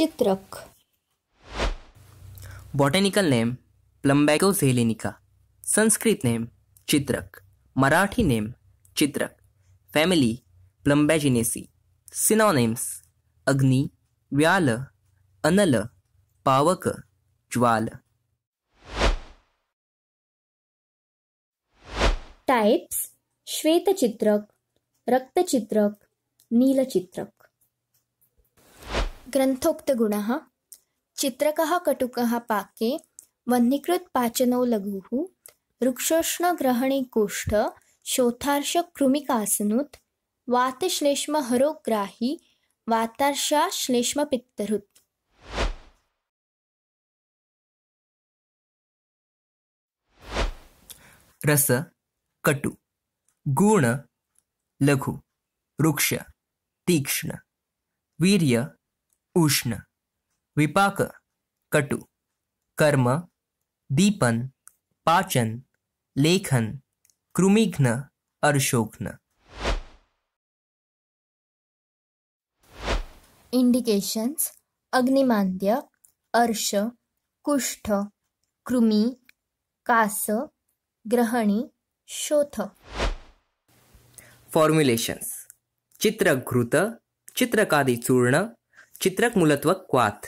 चित्रक botanical name Plumbago zeylanica Sanskrit name चित्रक Marathi name चित्रक फॅमिली प्लम्बॅजिनेसी सिनॉनेम्स अग्नी व्याल अनल पावक ज्वाल टाइप्स श्वेतचित्रक रक्तचित्रक नीलचित्रक ग्रन्थोक्तगुणः चित्रकः कटुकः पाके पाचनौ लघुः वृक्षोष्णग्रहणीकोष्ठ शोथार्षकृमिकासनुत् श्लेष्म वातार्षाश्लेष्मपित्तरुत् रस कटु गुण लघु वृक्ष तीक्ष्ण वीर्य उष्ण विपाक कटु कर्म दीपन पाचन लेखन कृमिघ्न अर्शोघ्न इंडिकेशन्स अग्निमांद्य अर्श कुष्ठ कृमी कास ग्रहणी शोथ फॉर्म्युलेशन्स चित्रघृत चित्रकादी चूर्ण चित्रक मूलत्व क्वाथ